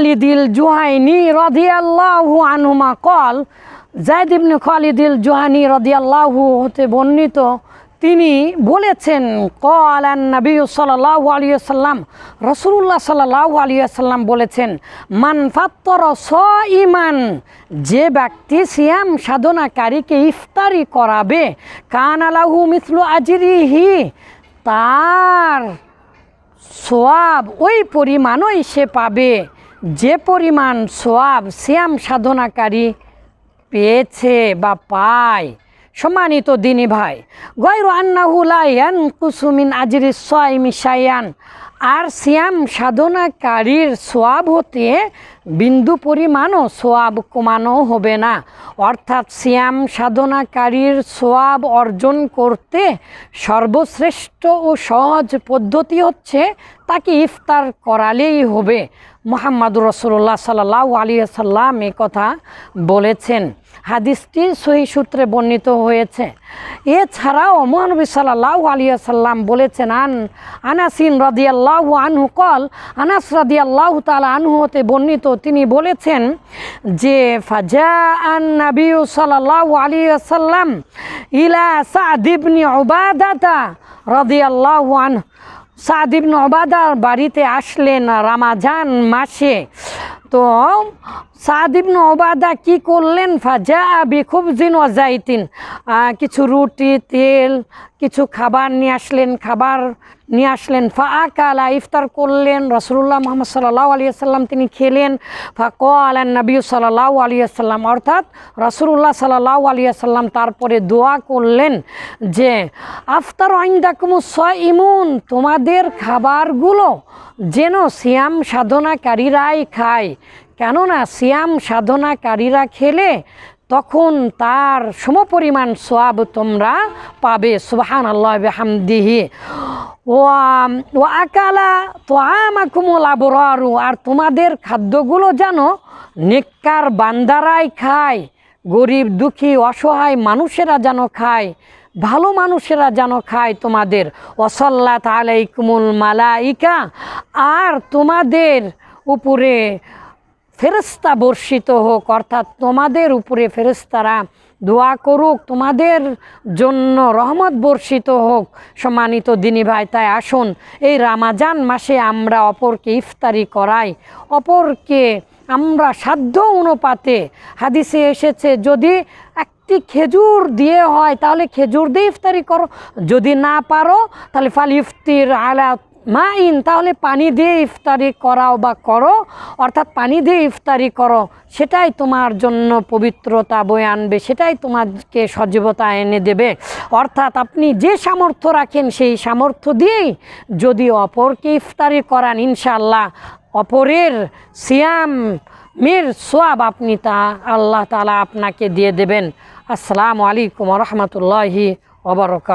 খালিদিল জুহাইনি রদিয়াল্লাহু আনহুমা কল জায়দ ইবনে খালিদিল জুহানি রদিয়াল্লাহু হতে বর্ণিত তিনি বলেছেন কল আন নবী সাল্লাহ আলিয়াল্লাম রসুল্লাহ সাল্লাহ আলিয়াল্লাম বলেছেন মানফাত্তর স ইমান যে ব্যক্তি সিয়াম সাধনাকারীকে ইফতারি করাবে কান আলাহু মিথলু আজিরিহি তার সোয়াব ওই পরিমাণই সে পাবে যে পরিমাণ সোয়াব শ্যাম সাধনাকারী পেয়েছে বা পায় সম্মানিত দিনী ভাই গয়রু আন্নাহুলায়ন কুসুমিন আজির সাইমিসায়ান আর শ্যাম সাধনাকারীর সোয়াব হতে বিন্দু পরিমাণও সোয়াব কমানো হবে না অর্থাৎ শ্যাম সাধনাকারীর সোয়াব অর্জন করতে সর্বশ্রেষ্ঠ ও সহজ পদ্ধতি হচ্ছে তাকে ইফতার করালেই হবে মোহাম্মদুর রসুল্লাহ সাল্লাহ আলী সাল্লাম এ কথা বলেছেন হাদিসটি সহি সূত্রে বর্ণিত হয়েছে এছাড়াও মহানবী সাল্লাহ আলিয়া সাল্লাম বলেছেন আন আনাসিন রদিয়াল্লাহু আনহু কল আনাস রদিয়াল্লাহু তালা আনহুতে বর্ণিত তিনি বলেছেন যে ফাজা আন নবিউ সাল্লাহ আলিয়া ইলা সাদিবনি ওবাদাতা রদিয়াল্লাহু আনহু সাদিব নবাদার বাড়িতে আসলেন রামাজান মাসে তো সাদিব নবাদা কি করলেন ফাজা বি খুব অজাইতিন কিছু রুটি তেল কিছু খাবার নিয়ে আসলেন খাবার নিয়ে আসলেন ফা আকালা ইফতার করলেন রসুল্লাহ মোহাম্মদ সাল্লাহ আলী তিনি খেলেন ফা ক আলান নবী সাল্লাহ আলী অর্থাৎ রসুল্লাহ সাল্লাহ আলী সাল্লাম তারপরে দোয়া করলেন যে আফতার আইন্দাকুমু স ইমুন তোমাদের খাবারগুলো যেন সিয়াম সাধনাকারীরাই খায় কেননা সিয়াম সাধনাকারীরা খেলে তখন তার সমপরিমাণ সোয়াব তোমরা পাবে সুবাহান আল্লাহ হামদিহি ও ও আকালা তো আমাকুমুল আবরারু আর তোমাদের খাদ্যগুলো যেন নিকার বান্দারাই খায় গরিব দুঃখী অসহায় মানুষেরা যেন খায় ভালো মানুষেরা যেন খায় তোমাদের ওসল্লা তালাইকুমুল মালাইকা আর তোমাদের উপরে ফেরস্তা বর্ষিত হোক অর্থাৎ তোমাদের উপরে ফেরস্তারা দোয়া করুক তোমাদের জন্য রহমত বর্ষিত হোক সম্মানিত দিনী ভাই তাই আসুন এই রামাজান মাসে আমরা অপরকে ইফতারি করাই অপরকে আমরা সাধ্য অনুপাতে হাদিসে এসেছে যদি একটি খেজুর দিয়ে হয় তাহলে খেজুর দিয়ে ইফতারি করো যদি না পারো তাহলে ফাল ইফতির আলা মা ইন তাহলে পানি দিয়ে ইফতারি করাও বা করো অর্থাৎ পানি দিয়ে ইফতারি করো সেটাই তোমার জন্য পবিত্রতা বয়ে আনবে সেটাই তোমাকে সজীবতা এনে দেবে অর্থাৎ আপনি যে সামর্থ্য রাখেন সেই সামর্থ্য দিয়েই যদি অপরকে ইফতারি করান ইনশাল্লাহ অপরের সিয়াম মের সোয়াব আপনি তা আল্লাহ তালা আপনাকে দিয়ে দেবেন আসসালামু আলাইকুম রহমতুল্লাহি ওবরকাত